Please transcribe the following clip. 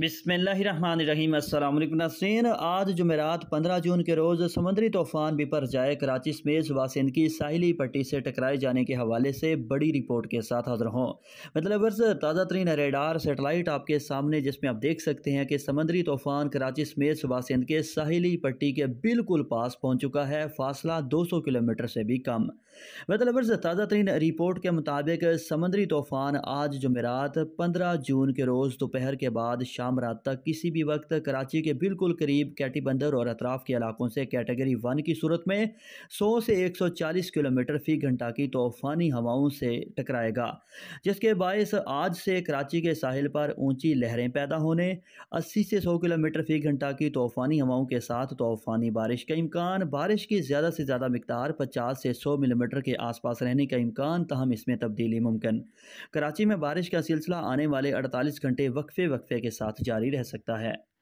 बिसमीम अल्लाम नासरीन आज जुमेरात 15 जून के रोज़ समंदरी तूफ़ान बिपर जाए कराची समेत वासिंद की साहिली पट्टी से टकराए जाने के हवाले से बड़ी रिपोर्ट के साथ हाजिर हों मतलब ताज़ा तरीन रेडार सेटेलाइट आपके सामने जिसमें आप देख सकते हैं कि समंदरी तूफ़ान कराची समेत वासिंद के साहिली पट्टी के बिल्कुल पास पहुँच चुका है फासला दो सौ किलोमीटर से भी कम मतलब ताज़ा तरीन रिपोर्ट के मुताबिक समंदरी तूफ़ान आज जुमेरात पंद्रह जून के रोज़ दोपहर के बाद शाम शाम रात तक किसी भी वक्त कराची के बिल्कुल करीब कैटी बंदर और अतराफ़ के इलाकों से कैटेगरी वन की सूरत में 100 से 140 किलोमीटर फ़ी घंटा की तूफ़ानी हवाओं से टकराएगा जिसके बायस आज से कराची के साहिल पर ऊंची लहरें पैदा होने 80 से 100 किलोमीटर फ़ी घंटा की तूफ़ानी हवाओं के साथ तूफ़ानी बारिश का इम्कान बारिश की ज़्यादा से ज़्यादा मकदार पचास से सौ मिलीमीटर के आसपास रहने का इम्कान तहम इसमें तब्दीली मुमकिन कराची में बारिश का सिलसिला आने वाले अड़तालीस घंटे वक्फे वक्फे के साथ साथ जारी रह सकता है